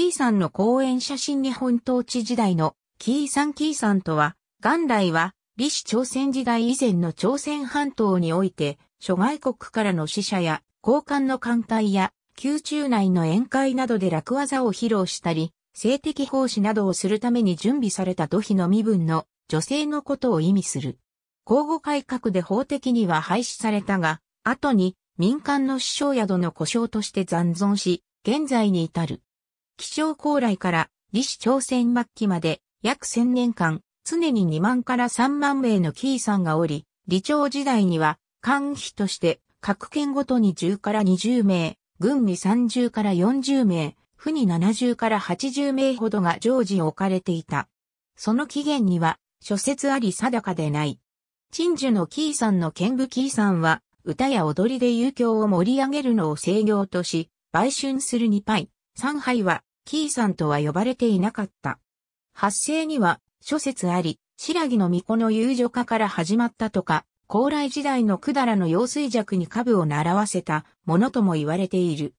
キーさんの講演写真日本統治時代のキーさんキーさんとは、元来は、李氏朝鮮時代以前の朝鮮半島において、諸外国からの死者や、交換の艦隊や、宮中内の宴会などで楽技を披露したり、性的奉仕などをするために準備された土肥の身分の女性のことを意味する。交互改革で法的には廃止されたが、後に民間の師匠宿の故障として残存し、現在に至る。気象高来から李氏朝鮮末期まで約1000年間、常に2万から3万名のキーさんがおり、李朝時代には、官費として各県ごとに10から20名、軍に30から40名、府に70から80名ほどが常時置かれていた。その起源には、諸説あり定かでない。陳樹のキーさんの剣舞キーさんは、歌や踊りで遊興を盛り上げるのを制御とし、売春する2杯、3杯はキーさんとは呼ばれていなかった。発生には諸説あり、白木の巫女の遊女化から始まったとか、高麗時代の百済の用水弱に株を習わせたものとも言われている。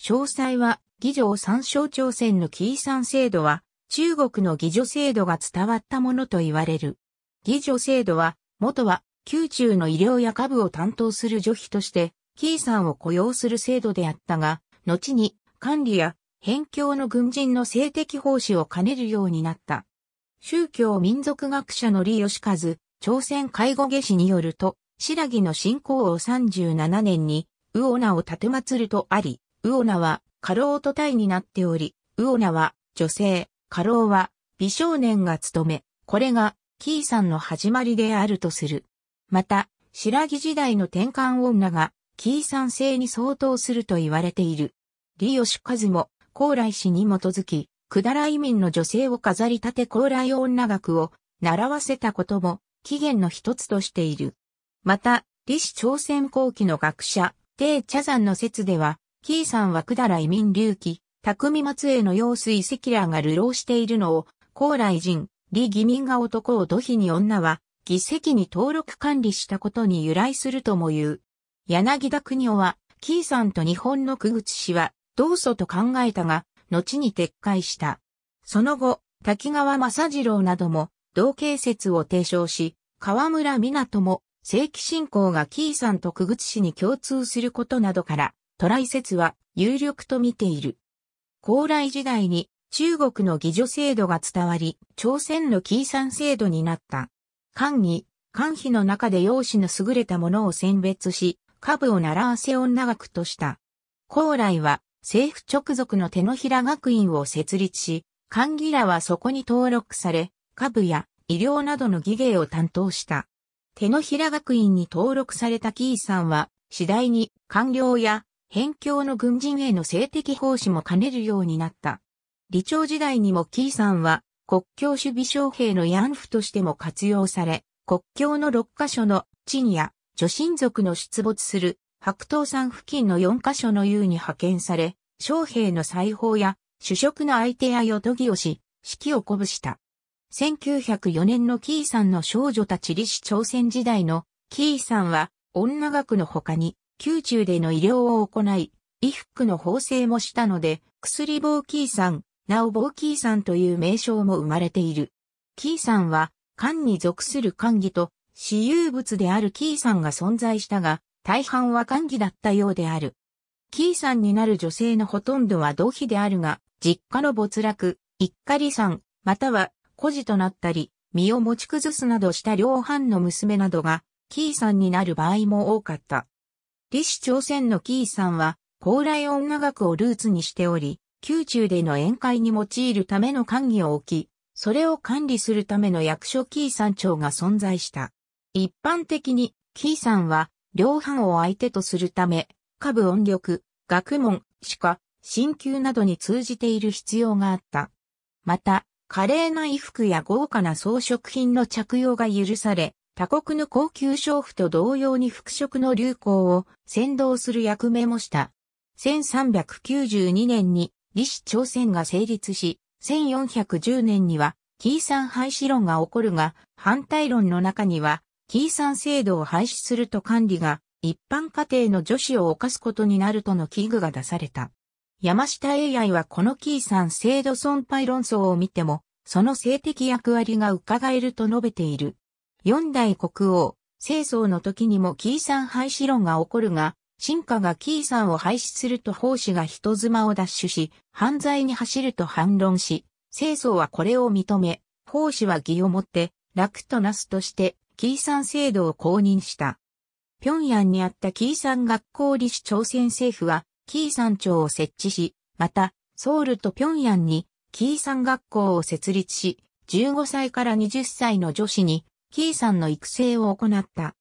詳細は、議場参照朝鮮のキーさん制度は、中国の議女制度が伝わったものと言われる。議女制度は、元は、宮中の医療や株を担当する女費として、キーさんを雇用する制度であったが、後に、管理や辺境の軍人の性的奉仕を兼ねるようになった。宗教民族学者の李義和、朝鮮介護下士によると、白木の信仰を37年に、ウオナを建て祀るとあり、ウオナは過労と体になっており、ウオナは女性、過労は美少年が務め、これがキーさんの始まりであるとする。また、白木時代の転換女が、キーさん性に相当すると言われている。李義和も、高麗氏に基づき、くだら移民の女性を飾り立て高麗女学を習わせたことも起源の一つとしている。また、李氏朝鮮後期の学者、帝茶山の説では、キーさんはくだら移民隆起、匠松江の用水石らが流浪しているのを、高麗人、李義民が男を土肥に女は、議席に登録管理したことに由来するとも言う。柳田国夫は、キーさんと日本の久口氏は、同祖と考えたが、後に撤回した。その後、滝川正次郎なども、同系説を提唱し、河村港も、正規信仰が紀伊さんと久口氏に共通することなどから、トライ説は有力と見ている。高麗時代に中国の義女制度が伝わり、朝鮮の紀伊さん制度になった。漢儀、漢妃の中で容姿の優れたものを選別し、下部を習わせ女学とした。高麗は政府直属の手のひら学院を設立し、官儀らはそこに登録され、下部や医療などの技芸を担当した。手のひら学院に登録されたキーさんは、次第に官僚や辺境の軍人への性的奉仕も兼ねるようになった。理長時代にもキーさんは国境守備将兵の慰安婦としても活用され、国境の6カ所の地にや女神族の出没する白桃山付近の4カ所の湯に派遣され、将兵の裁縫や主食の相手やよとぎをし、指揮を鼓舞した。1904年のキーさんの少女たち李氏朝鮮時代のキーさんは女学の他に宮中での医療を行い、衣服の縫製もしたので、薬棒キーさん、なお棒キーさんという名称も生まれている。キーさんは、漢に属する漢義と、私有物であるキーさんが存在したが、大半は歓喜だったようである。キーさんになる女性のほとんどは同妃であるが、実家の没落、一家離散、または孤児となったり、身を持ち崩すなどした両藩の娘などが、キーさんになる場合も多かった。李氏朝鮮のキーさんは、高麗音楽をルーツにしており、宮中での宴会に用いるための歓喜を置き、それを管理するための役所キー山長が存在した。一般的に、キーさんは、両班を相手とするため、下部音力、学問、歯科、鍼灸などに通じている必要があった。また、華麗な衣服や豪華な装飾品の着用が許され、他国の高級娼婦と同様に服飾の流行を先導する役目もした。1392年に李氏朝鮮が成立し、1410年には、t3。廃止論が起こるが、反対論の中には、キーサン制度を廃止すると管理が一般家庭の女子を犯すことになるとの危惧が出された。山下 AI はこのキーサン制度損廃論争を見ても、その性的役割が伺えると述べている。四代国王、清掃の時にもキーサン廃止論が起こるが、進化がキーサンを廃止すると奉仕が人妻を奪取し、犯罪に走ると反論し、清掃はこれを認め、奉仕は義をもって、楽となすとして、キーサン制度を公認した。平壌にあったキーサン学校李氏朝鮮政府は、キーサン庁を設置し、また、ソウルと平壌に、キーサン学校を設立し、15歳から20歳の女子に、キーサンの育成を行った。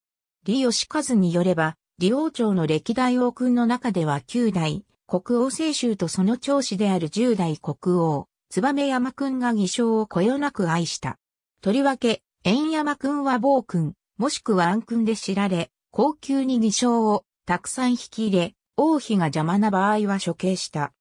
李義和によれば、李王朝の歴代王君の中では9代、国王政州とその長子である10代国王、燕山君が偽証をこよなく愛した。とりわけ、円山くんは暴君、もしくは暗君で知られ、高級に偽証をたくさん引き入れ、王妃が邪魔な場合は処刑した。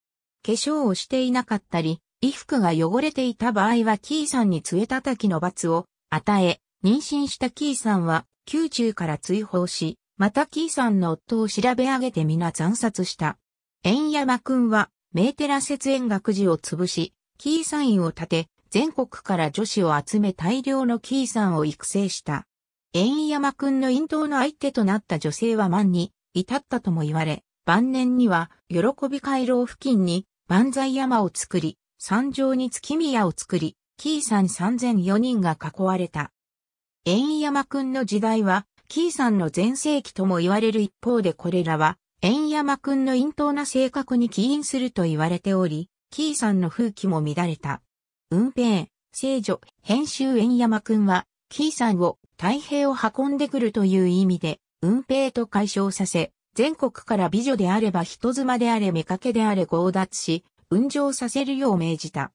化粧をしていなかったり、衣服が汚れていた場合はキーさんに杖叩きの罰を与え、妊娠したキーさんは宮中から追放し、またキーさんの夫を調べ上げて皆惨殺した。円山くんは、メーテラ節縁学寺を潰し、キーサインを立て、全国から女子を集め大量のキーさんを育成した。円山くんの引導の相手となった女性は万に至ったとも言われ、晩年には、喜び回廊付近に、万歳山を作り、山上に月宮を作り、キーさん3004人が囲われた。円山くんの時代は、キーさんの全盛期とも言われる一方でこれらは、円山くんの陰頭な性格に起因すると言われており、キーさんの風紀も乱れた。運平、聖女、編集円山くんは、キーさんを太平を運んでくるという意味で、運平と解消させ、全国から美女であれば人妻であれ妾であれ強奪し、運上させるよう命じた。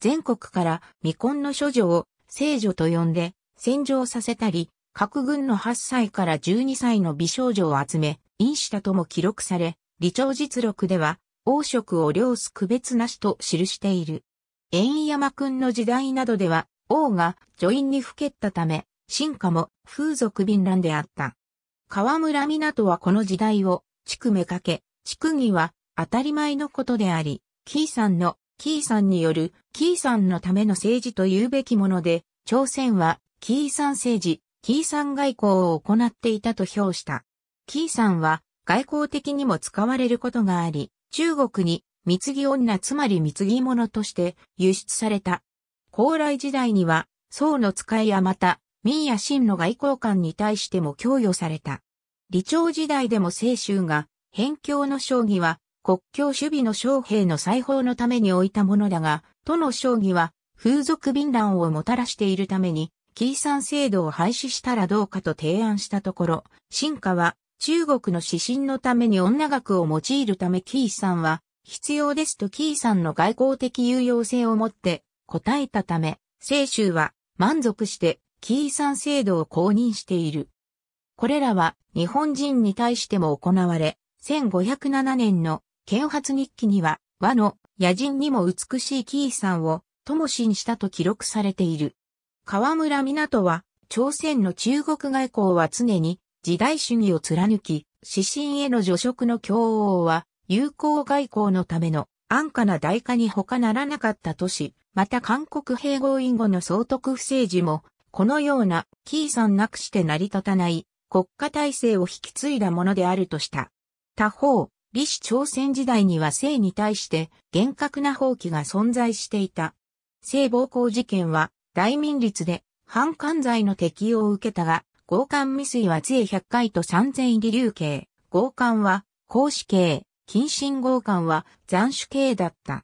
全国から未婚の処女を聖女と呼んで、戦場させたり、各軍の8歳から12歳の美少女を集め、陰したとも記録され、理長実録では、王職を領す区別なしと記している。縁山くんの時代などでは、王が女院にふけったため、進化も風俗便乱であった。河村港はこの時代を、区めかけ、地区儀は当たり前のことであり、キーさんの、キーさんによる、キーさんのための政治と言うべきもので、朝鮮は、キーさん政治、キーさん外交を行っていたと評した。キーさんは、外交的にも使われることがあり、中国に貢ぎ女つまり貢ぎ物として輸出された。高麗時代には、宋の使いやまた、民や秦の外交官に対しても供与された。李朝時代でも清州が、辺境の将棋は、国境守備の将兵の裁縫のために置いたものだが、都の将棋は、風俗便乱をもたらしているために、キーサン制度を廃止したらどうかと提案したところ、進化は中国の指針のために女学を用いるためキーサンは必要ですとキーさんの外交的有用性をもって答えたため、清州は満足してキーさん制度を公認している。これらは日本人に対しても行われ、1507年の剣発日記には和の野人にも美しいキーさんを友しにしたと記録されている。河村港は朝鮮の中国外交は常に時代主義を貫き、指針への助職の強王は友好外交のための安価な代価に他ならなかった都市、また韓国併合以後の総督府政治も、このような、キーさんなくして成り立たない国家体制を引き継いだものであるとした。他方、李氏朝鮮時代には性に対して厳格な放棄が存在していた。性暴行事件は大民律で反感罪の適用を受けたが、強姦未遂は税100回と3000入り流刑、強姦は公死刑、近親合姦は斬首刑だった。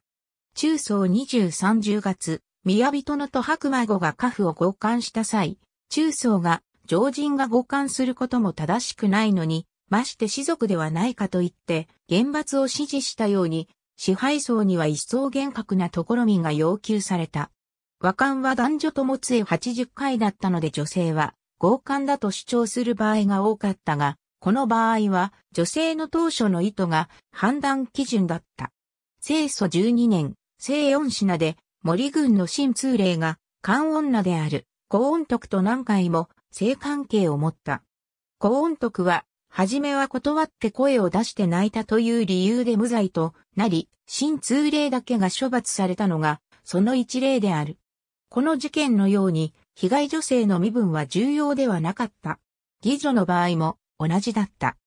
中宗23三十月、宮人のと白馬子が家父を強姦した際、中宗が常人が強姦することも正しくないのに、まして士族ではないかと言って、厳罰を指示したように、支配層には一層厳格なところみが要求された。和漢は男女ともつえ80回だったので女性は強姦だと主張する場合が多かったが、この場合は女性の当初の意図が判断基準だった。清祖12年、清音品で森軍の新通令が漢女である高音徳と何回も性関係を持った。高音徳は、はじめは断って声を出して泣いたという理由で無罪となり、新通令だけが処罰されたのが、その一例である。この事件のように、被害女性の身分は重要ではなかった。義女の場合も、同じだった。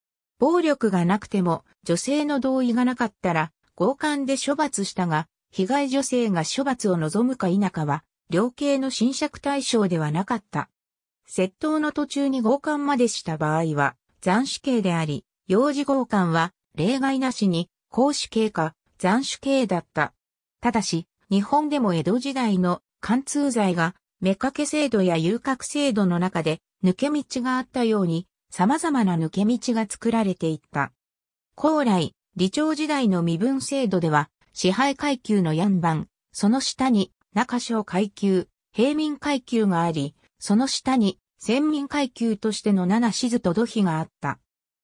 暴力がなくても女性の同意がなかったら強姦で処罰したが、被害女性が処罰を望むか否かは、量刑の侵釈対象ではなかった。窃盗の途中に強姦までした場合は、斬死刑であり、幼児強姦は例外なしに、公主刑か斬首刑だった。ただし、日本でも江戸時代の貫通罪が、目掛け制度や遊郭制度の中で抜け道があったように、様々な抜け道が作られていった。高来、理朝時代の身分制度では、支配階級の四番、その下に中小階級、平民階級があり、その下に先民階級としての七し図と土肥があった。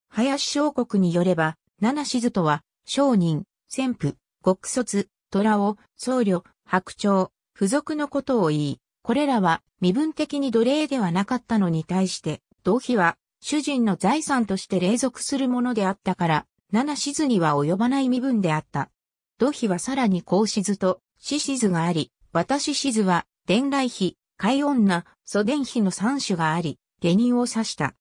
林小国によれば、七し図とは、商人、先婦、極卒、虎を、僧侶、白鳥、付属のことを言い、これらは身分的に奴隷ではなかったのに対して、土肥は主人の財産として隷属するものであったから、七シズには及ばない身分であった。土肥はさらに高シズと、死シズがあり、私シズは、伝来費、海女、祖伝費の三種があり、下人を指した。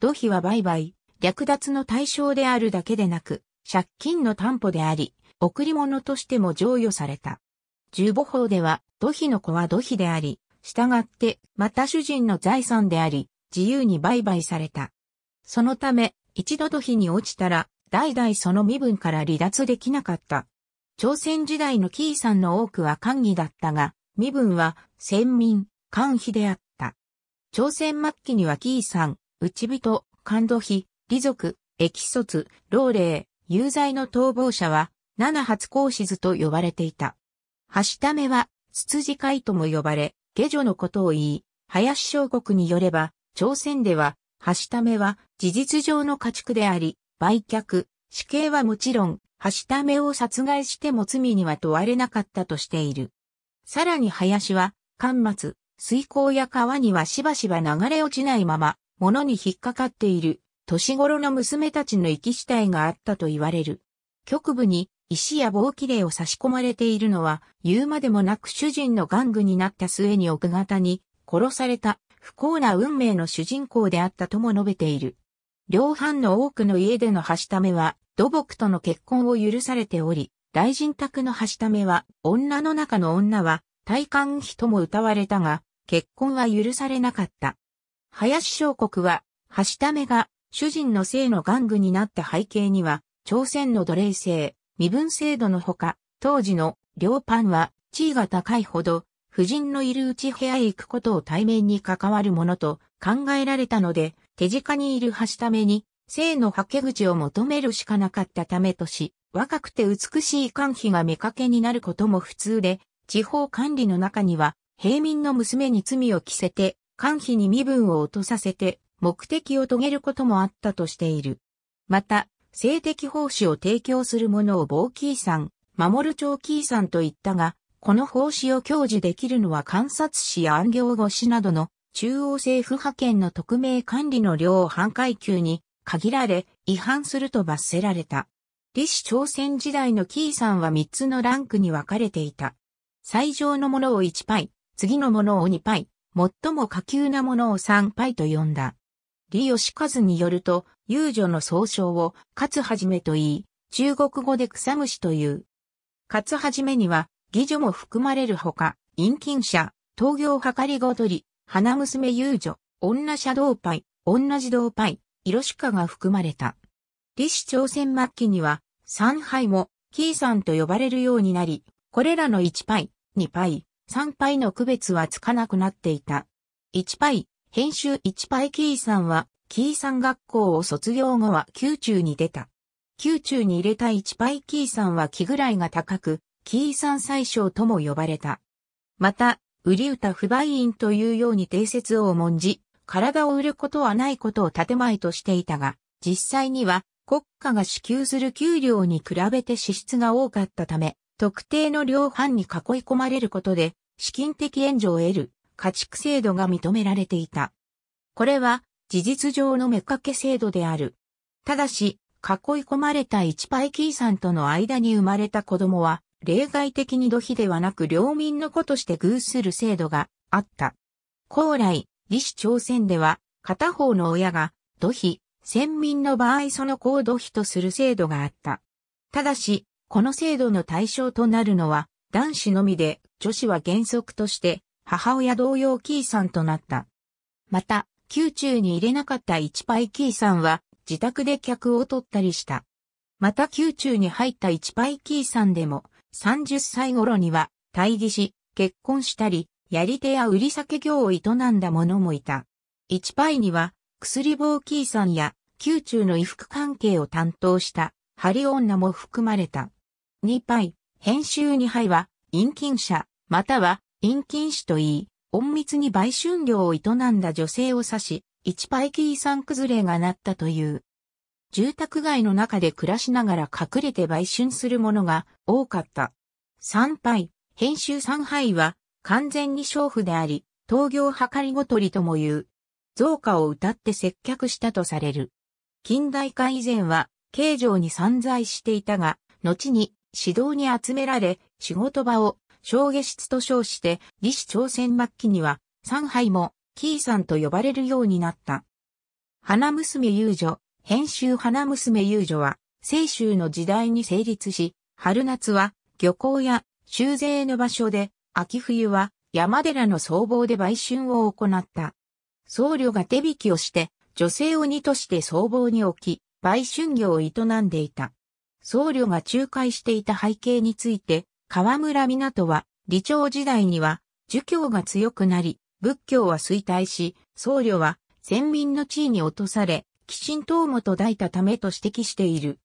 土肥は売買、略奪の対象であるだけでなく、借金の担保であり、贈り物としても譲与された。十母法では、土肥の子は土肥であり、従って、また主人の財産であり、自由に売買された。そのため、一度土肥に落ちたら、代々その身分から離脱できなかった。朝鮮時代のキーさんの多くは官儀だったが、身分は、先民、官妃であった。朝鮮末期にはキーさん、内人、官土肥、利族、駅卒、老齢、有罪の逃亡者は、七発公子図と呼ばれていた。橋ためは、筒つ会とも呼ばれ、下女のことを言い、林小国によれば、朝鮮では、橋ためは事実上の家畜であり、売却、死刑はもちろん、橋ためを殺害しても罪には問われなかったとしている。さらに林は、干末、水溝や川にはしばしば流れ落ちないまま、物に引っかかっている、年頃の娘たちの生き死体があったと言われる。局部に石や棒切れを差し込まれているのは、言うまでもなく主人の玩具になった末に奥方に殺された不幸な運命の主人公であったとも述べている。両藩の多くの家での橋ためは、土木との結婚を許されており、大人宅の橋ためは、女の中の女は、体感費とも歌われたが、結婚は許されなかった。林小国は、橋ためが、主人の性の玩具になった背景には、朝鮮の奴隷制、身分制度のほか、当時の両藩は地位が高いほど夫人のいるうち部屋へ行くことを対面に関わるものと考えられたので、手近にいる橋ために、性の吐け口を求めるしかなかったためとし、若くて美しい官妃が見かけになることも普通で、地方管理の中には、平民の娘に罪を着せて、官妃に身分を落とさせて、目的を遂げることもあったとしている。また、性的奉仕を提供する者をボキーさん、守る長キーさんと言ったが、この奉仕を享受できるのは観察士や暗行護士などの中央政府派遣の匿名管理の量を半階級に限られ、違反すると罰せられた。李氏朝鮮時代のキーさんは3つのランクに分かれていた。最上のものを1パイ、次のものを2パイ、最も下級なものを3パイと呼んだ。李義和によると、遊女の総称を、勝はじめと言い、中国語で草虫という。勝はじめには、義女も含まれるほか、陰菌者、東行はかりごとり、花娘遊女、女シャドパイ、女児童パイ、色シカが含まれた。李氏朝鮮末期には、三杯も、キーさんと呼ばれるようになり、これらの1パイ、2パイ、3パイの区別はつかなくなっていた。1パイ、編集1パイキーさんは、キーさん学校を卒業後は宮中に出た。宮中に入れた1パイキーさんは気ぐらいが高く、紀さん、最小とも呼ばれた。また、売り歌不売員というように定説を重んじ、体を売ることはないことを建前としていたが、実際には国家が支給する給料に比べて支出が多かったため、特定の量販に囲い込まれることで、資金的援助を得る家畜制度が認められていた。これは事実上の目かけ制度である。ただし、囲い込まれた一パイキーさんとの間に生まれた子供は、例外的に土肥ではなく領民の子として偶する制度があった。高来、李氏朝鮮では、片方の親が土肥、先民の場合その子を土肥とする制度があった。ただし、この制度の対象となるのは男子のみで、女子は原則として母親同様キーさんとなった。また、宮中に入れなかった一パイキーさんは自宅で客を取ったりした。また宮中に入った一パイキーさんでも30歳頃には、退義し、結婚したり、やり手や売り酒業を営んだ者もいた。一パイには、薬棒キーさんや、宮中の衣服関係を担当した、ハリ女も含まれた。二パイ、編集二杯は、陰菌者、または、陰菌師といい、隠密に売春料を営んだ女性を指し、一パイキーさん崩れがなったという。住宅街の中で暮らしながら隠れて売春するものが多かった。参拝、編集参拝は完全に娼婦であり、東業計りごとりとも言う。増加を歌って接客したとされる。近代化以前は、京城に散在していたが、後に指導に集められ、仕事場を小下室と称して、李氏朝鮮末期には、上海も、キーさんと呼ばれるようになった。花娘遊女、編集花娘遊女は、清州の時代に成立し、春夏は漁港や修税の場所で、秋冬は山寺の僧帽で売春を行った。僧侶が手引きをして、女性を二として僧帽に置き、売春業を営んでいた。僧侶が仲介していた背景について、河村港は、理長時代には、儒教が強くなり、仏教は衰退し、僧侶は、先民の地位に落とされ、鬼神党もと抱いたためと指摘している。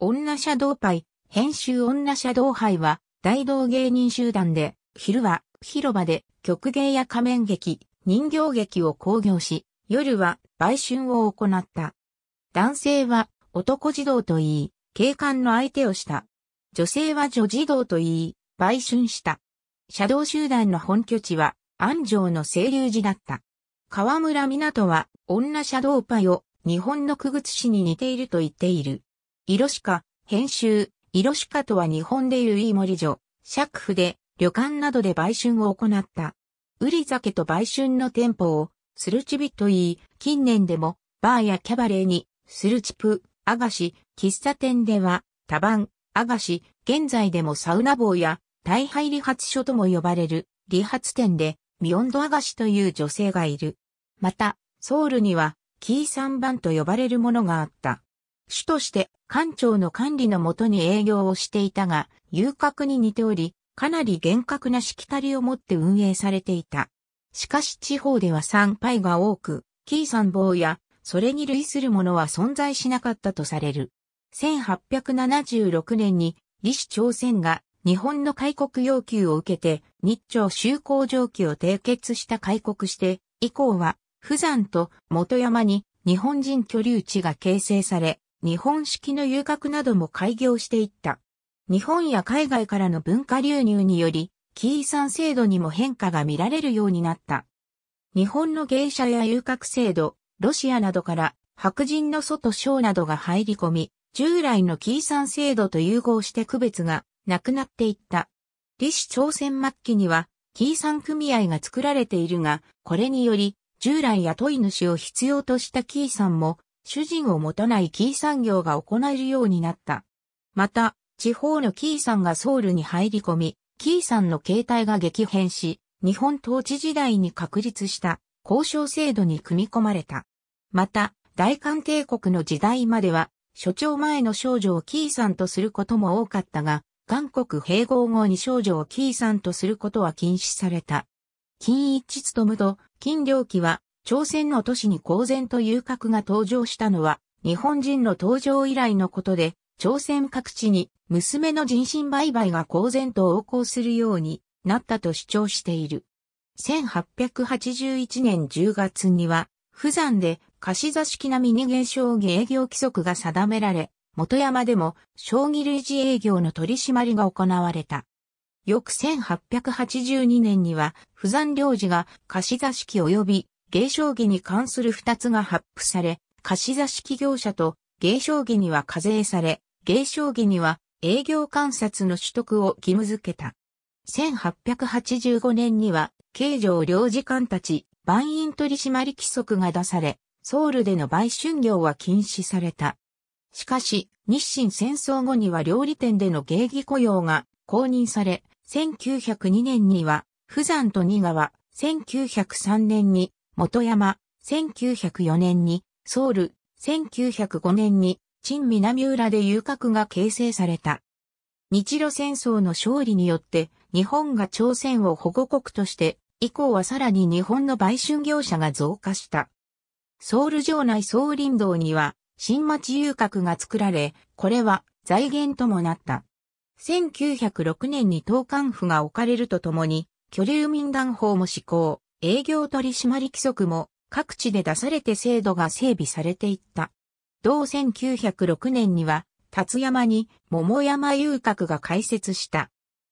女シャドーイ編集女シャドーイは、大道芸人集団で、昼は広場で曲芸や仮面劇、人形劇を興行し、夜は売春を行った。男性は男児童と言い、警官の相手をした。女性は女児童と言い、売春した。シャドウ集団の本拠地は安城の清流寺だった。河村港は女シャドウパイを日本の区靴市に似ていると言っている。色鹿編集、色鹿とは日本でいうい森女、釈府で、旅館などで売春を行った。売り酒と売春の店舗を、スルチビと言い、近年でも、バーやキャバレーに、スルチプ、アガシ、喫茶店では、タバン、アガシ、現在でもサウナ坊や、大敗理髪所とも呼ばれる、理髪店で、ミヨンドアガシという女性がいる。また、ソウルには、キー三番と呼ばれるものがあった。主として官庁の管理のもとに営業をしていたが、遊郭に似ており、かなり厳格なしきたりを持って運営されていた。しかし地方では参拝が多く、キー三坊や、それに類するものは存在しなかったとされる。1876年に、李氏朝鮮が日本の開国要求を受けて、日朝修行状況を締結した開国して、以降は富山と元山に日本人居留地が形成され、日本式の遊郭なども開業していった。日本や海外からの文化流入により、キー山制度にも変化が見られるようになった。日本の芸者や遊郭制度、ロシアなどから白人の外省などが入り込み、従来のキー山制度と融合して区別がなくなっていった。李氏朝鮮末期には、キー山組合が作られているが、これにより、従来雇い主を必要としたキーさんも、主人を持たないキー産業が行えるようになった。また、地方のキーさんがソウルに入り込み、キーさんの形態が激変し、日本統治時代に確立した交渉制度に組み込まれた。また、大韓帝国の時代までは、所長前の少女をキーさんとすることも多かったが、韓国併合後に少女をキーさんとすることは禁止された。金一勤と金領期は、朝鮮の都市に公然と遊郭が登場したのは、日本人の登場以来のことで、朝鮮各地に娘の人身売買が公然と横行するようになったと主張している。1881年10月には、富山で貸座式並みに芸将芸営業規則が定められ、元山でも、将棋類似営業の取り締まりが行われた。翌1882年には、不山領事が貸座敷及び芸商儀に関する二つが発布され、貸座敷業者と芸商儀には課税され、芸商儀には営業観察の取得を義務付けた。1885年には、慶城領事官たち、万員取締規則が出され、ソウルでの売春業は禁止された。しかし、日清戦争後には料理店での芸妓雇用が公認され、1902年には、富山と新川、1903年に、元山、1904年に、ソウル、1905年に、陳南浦で遊郭が形成された。日露戦争の勝利によって、日本が朝鮮を保護国として、以降はさらに日本の売春業者が増加した。ソウル城内ソウ林道には、新町遊郭が作られ、これは財源ともなった。1906年に東官府が置かれるとともに、居留民団法も施行、営業取締規則も各地で出されて制度が整備されていった。同1906年には、辰山に桃山遊郭が開設した。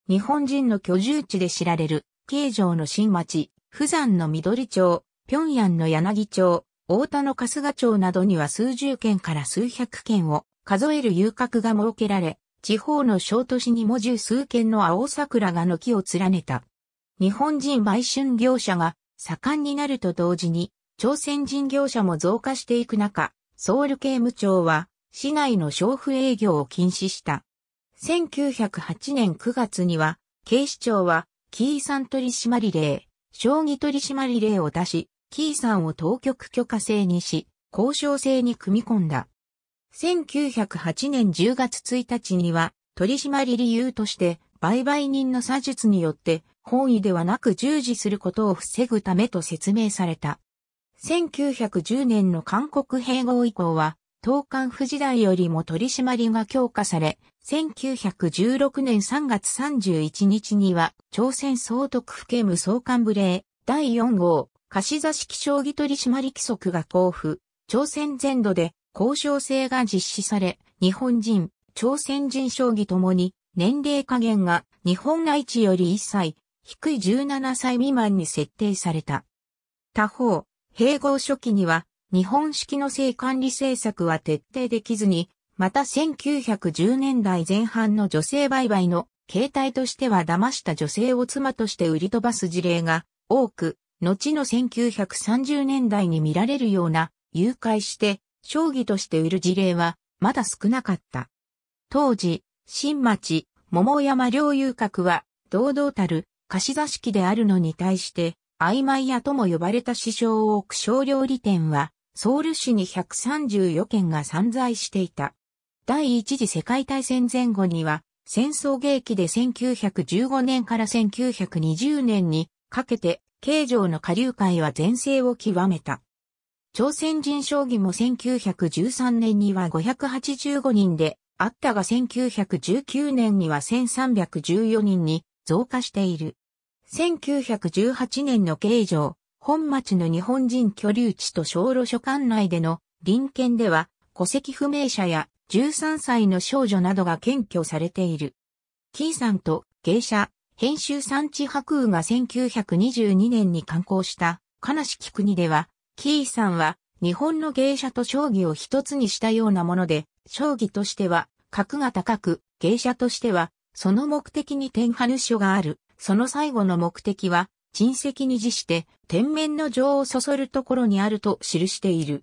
日本人の居住地で知られる、京城の新町、富山の緑町、平壌の柳町、大田の春日町などには数十件から数百件を数える遊郭が設けられ、地方の小都市にも十数軒の青桜が軒を連ねた。日本人売春業者が盛んになると同時に、朝鮮人業者も増加していく中、ソウル刑務庁は市内の商婦営業を禁止した。1908年9月には、警視庁は、キーさん取締令、将棋取締令を出し、キーさんを当局許可制にし、交渉制に組み込んだ。1908年10月1日には、取締理由として、売買人の差術によって、本意ではなく従事することを防ぐためと説明された。1910年の韓国併合以降は、東韓府時代よりも取締りが強化され、1916年3月31日には、朝鮮総督府警務総監部令第4号、貸座式将棋取締規則が交付、朝鮮全土で交渉制が実施され、日本人、朝鮮人将棋ともに年齢加減が日本内地より1歳、低い17歳未満に設定された。他方、併合初期には日本式の性管理政策は徹底できずに、また1910年代前半の女性売買の形態としては騙した女性を妻として売り飛ばす事例が多く、後の1930年代に見られるような誘拐して将棋として売る事例は、まだ少なかった。当時、新町、桃山領遊閣は、堂々たる貸し座敷であるのに対して、曖昧屋とも呼ばれた師匠を置く小料理店は、ソウル市に134件が散在していた。第一次世界大戦前後には、戦争劇で1915年から1920年にかけて、京城の下流会は全盛を極めた。朝鮮人将棋も1913年には585人であったが1919年には1314人に増加している。1918年の形状、本町の日本人居留地と小路所管内での臨検では戸籍不明者や13歳の少女などが検挙されている。金さんと芸者、編集産地白雨が1922年に刊行した、悲しき国では、キーさんは日本の芸者と将棋を一つにしたようなもので、将棋としては格が高く、芸者としてはその目的に天派主書がある。その最後の目的は、人石に辞して、天面の情をそそるところにあると記している。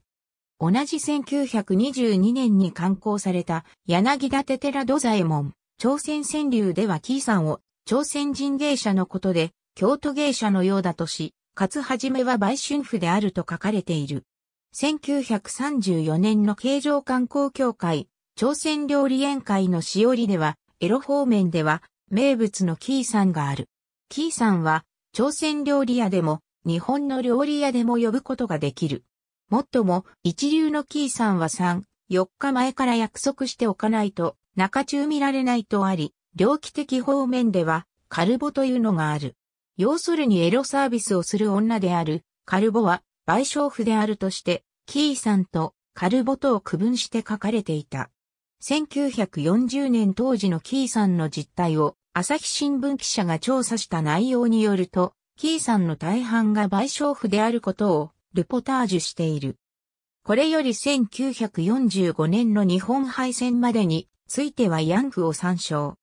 同じ1922年に刊行された、柳立寺土左衛門、朝鮮川柳ではキーさんを、朝鮮人芸者のことで、京都芸者のようだとし、勝じめは売春婦であると書かれている。1934年の京城観光協会、朝鮮料理宴会のしおりでは、エロ方面では、名物のキーさんがある。キーさんは、朝鮮料理屋でも、日本の料理屋でも呼ぶことができる。もっとも、一流のキーさんは3、4日前から約束しておかないと、中中見られないとあり、猟奇的方面では、カルボというのがある。要するにエロサービスをする女である、カルボは、賠償婦であるとして、キーさんとカルボとを区分して書かれていた。1940年当時のキーさんの実態を、朝日新聞記者が調査した内容によると、キーさんの大半が賠償婦であることを、ルポタージュしている。これより1945年の日本敗戦までについてはヤンフを参照。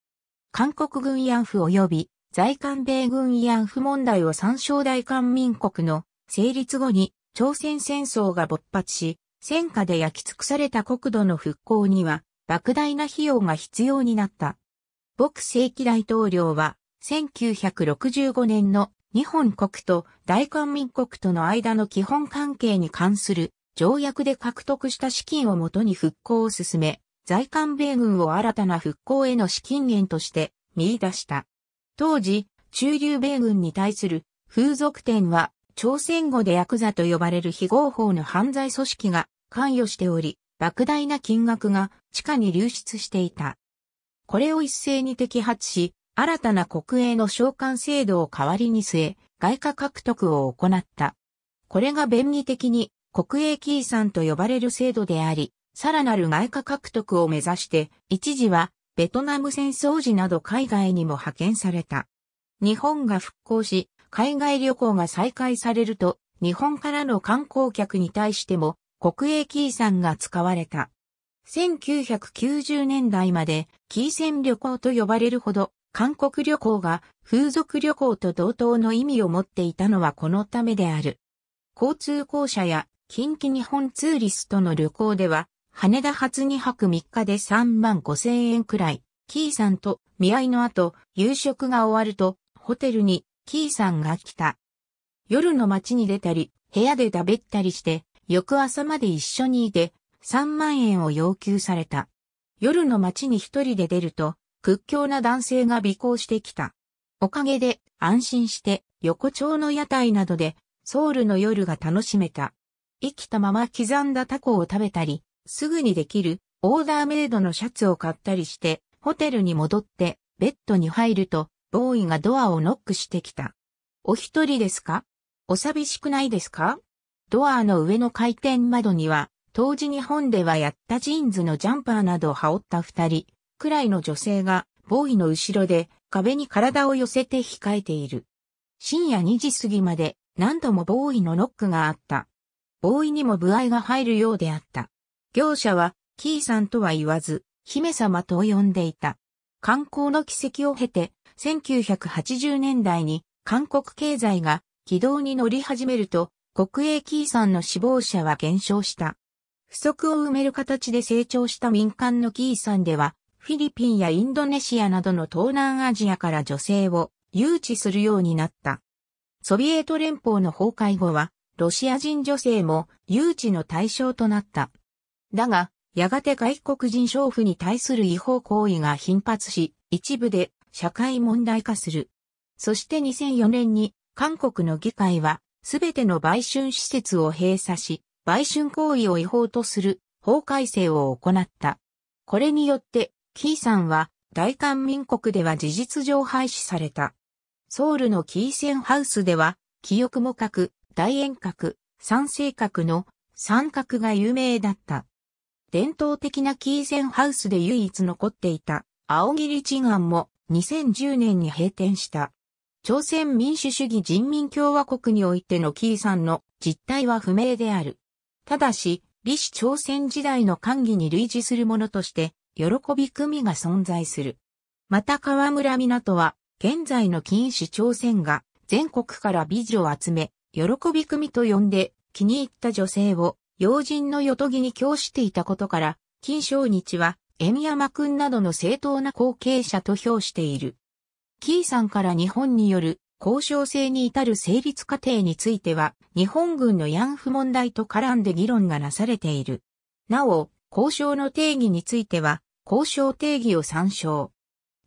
韓国軍ヤンフ及び在韓米軍慰安婦問題を参照大韓民国の成立後に朝鮮戦争が勃発し、戦火で焼き尽くされた国土の復興には莫大な費用が必要になった。朴正規大統領は1965年の日本国と大韓民国との間の基本関係に関する条約で獲得した資金をもとに復興を進め、在韓米軍を新たな復興への資金源として見出した。当時、中流米軍に対する風俗店は、朝鮮語でヤクザと呼ばれる非合法の犯罪組織が関与しており、莫大な金額が地下に流出していた。これを一斉に摘発し、新たな国営の召喚制度を代わりに据え、外貨獲得を行った。これが便宜的に国営キーさんと呼ばれる制度であり、さらなる外貨獲得を目指して、一時はベトナム戦争時など海外にも派遣された。日本が復興し、海外旅行が再開されると、日本からの観光客に対しても国営キーさんが使われた。1990年代までキー船旅行と呼ばれるほど、韓国旅行が風俗旅行と同等の意味を持っていたのはこのためである。交通公社や近畿日本ツーリストの旅行では、羽田発2泊3日で3万5千円くらい。キーさんと見合いの後、夕食が終わると、ホテルにキーさんが来た。夜の街に出たり、部屋でだべったりして、翌朝まで一緒にいて、3万円を要求された。夜の街に一人で出ると、屈強な男性が尾行してきた。おかげで安心して横丁の屋台などでソウルの夜が楽しめた。生きたまま刻んだタコを食べたり、すぐにできるオーダーメイドのシャツを買ったりして、ホテルに戻ってベッドに入ると、ボーイがドアをノックしてきた。お一人ですかお寂しくないですかドアの上の回転窓には、当時日本ではやったジーンズのジャンパーなどを羽織った二人くらいの女性が、ボーイの後ろで壁に体を寄せて控えている。深夜2時過ぎまで何度もボーイのノックがあった。ボーイにも部合が入るようであった。業者は、キーさんとは言わず、姫様と呼んでいた。観光の奇跡を経て、1980年代に韓国経済が軌道に乗り始めると、国営キーさんの死亡者は減少した。不足を埋める形で成長した民間のキーさんでは、フィリピンやインドネシアなどの東南アジアから女性を誘致するようになった。ソビエト連邦の崩壊後は、ロシア人女性も誘致の対象となった。だが、やがて外国人娼婦に対する違法行為が頻発し、一部で社会問題化する。そして2004年に韓国の議会は、すべての売春施設を閉鎖し、売春行為を違法とする法改正を行った。これによって、キーさんは大韓民国では事実上廃止された。ソウルのキーセンハウスでは、記憶もく、大円隔、三性格の三角が有名だった。伝統的なキーゼンハウスで唯一残っていた青霧鎮安も2010年に閉店した。朝鮮民主主義人民共和国においてのキーさんの実態は不明である。ただし、李氏朝鮮時代の歓議に類似するものとして、喜び組が存在する。また河村港は、現在の金氏朝鮮が全国から美女を集め、喜び組と呼んで気に入った女性を要人のよとぎに供していたことから、金正日は、円山くんなどの正当な後継者と評している。キーさんから日本による交渉制に至る成立過程については、日本軍の慰安婦問題と絡んで議論がなされている。なお、交渉の定義については、交渉定義を参照。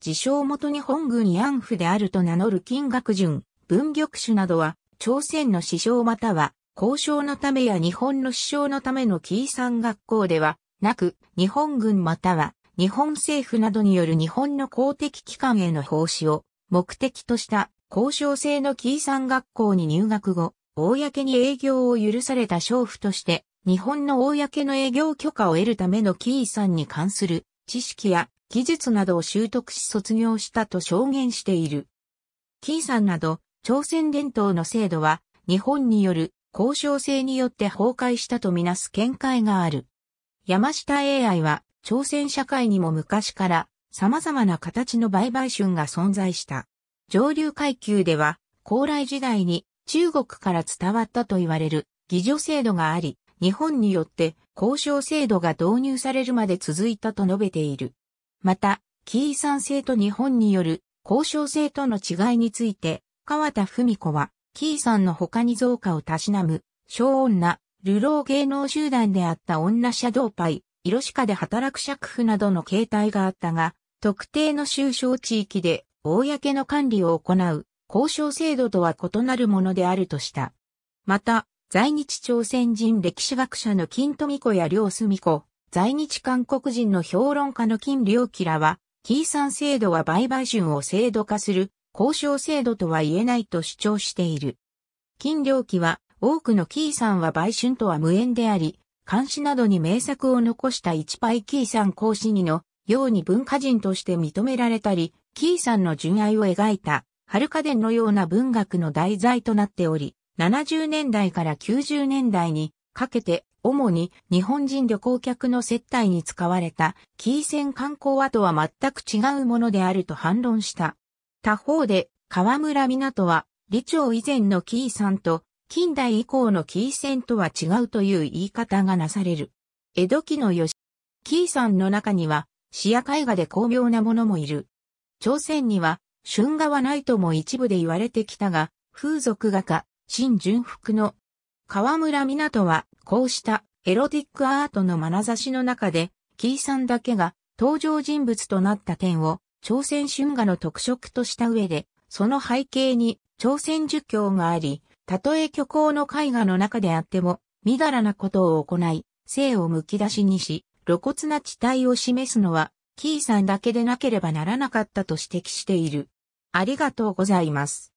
自称元日本軍慰安婦であると名乗る金学順、文玉種などは、朝鮮の師匠または交渉のためや日本の首相のためのキー。産学校ではなく、日本軍または日本政府などによる日本の公的機関への奉仕を目的とした交渉制のキー産学校に入学後、公に営業を許された娼婦として、日本の公の営業許可を得るためのキー産に関する知識や技術などを習得し卒業したと証言している。キー産など朝鮮伝統の制度は日本による交渉性によって崩壊したとみなす見解がある。山下 AI は朝鮮社会にも昔から様々な形の売買春が存在した。上流階級では高麗時代に中国から伝わったと言われる議女制度があり、日本によって交渉制度が導入されるまで続いたと述べている。また、キー産制と日本による交渉制との違いについて、川田文子は、キーさんの他に増加をたしなむ、小女、流浪芸能集団であった女シャドーパイ、色シカで働く尺婦などの形態があったが、特定の収賞地域で、公の管理を行う、交渉制度とは異なるものであるとした。また、在日朝鮮人歴史学者の金富子や両澄子、在日韓国人の評論家の金良吉らは、キーさん制度は売買順を制度化する交渉制度とは言えないと主張している。金良期は多くのキーさんは売春とは無縁であり、監視などに名作を残した一パイキーさん講師にのように文化人として認められたり、キーさんの純愛を描いた、春家伝のような文学の題材となっており、70年代から90年代にかけて、主に日本人旅行客の接待に使われた、キー線観光はとは全く違うものであると反論した。他方で、河村港は、李朝以前の紀伊さんと、近代以降の紀伊戦とは違うという言い方がなされる。江戸期の吉、紀伊さんの中には、視野絵画で巧妙なものもいる。朝鮮には、春画はないとも一部で言われてきたが、風俗画家、新純福の、河村港は、こうしたエロティックアートの眼差しの中で、紀伊さんだけが登場人物となった点を朝鮮春画の特色とした上で、その背景に朝鮮儒教があり、たとえ虚構の絵画の中であっても、みだらなことを行い、性をむき出しにし、露骨な地帯を示すのは、キーさんだけでなければならなかったと指摘している。ありがとうございます。